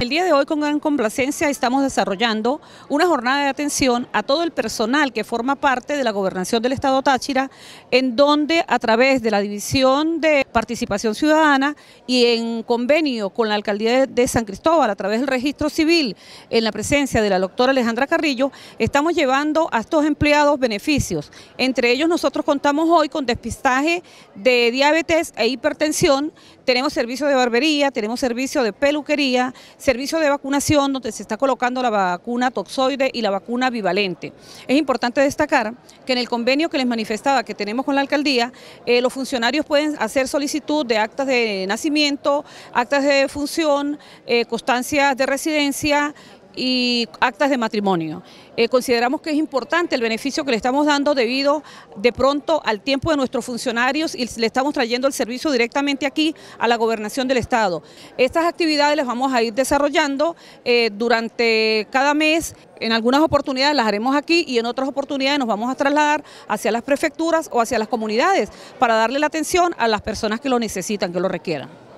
El día de hoy con gran complacencia estamos desarrollando una jornada de atención a todo el personal que forma parte de la gobernación del Estado Táchira, en donde a través de la División de participación ciudadana y en convenio con la alcaldía de San Cristóbal a través del registro civil en la presencia de la doctora Alejandra Carrillo, estamos llevando a estos empleados beneficios. Entre ellos nosotros contamos hoy con despistaje de diabetes e hipertensión, tenemos servicio de barbería, tenemos servicio de peluquería, servicio de vacunación donde se está colocando la vacuna toxoide y la vacuna bivalente. Es importante destacar que en el convenio que les manifestaba que tenemos con la alcaldía, eh, los funcionarios pueden hacer solicitudes solicitud de actas de nacimiento, actas de función, eh, constancia constancias de residencia y actas de matrimonio. Eh, consideramos que es importante el beneficio que le estamos dando debido de pronto al tiempo de nuestros funcionarios y le estamos trayendo el servicio directamente aquí a la gobernación del Estado. Estas actividades las vamos a ir desarrollando eh, durante cada mes. En algunas oportunidades las haremos aquí y en otras oportunidades nos vamos a trasladar hacia las prefecturas o hacia las comunidades para darle la atención a las personas que lo necesitan, que lo requieran.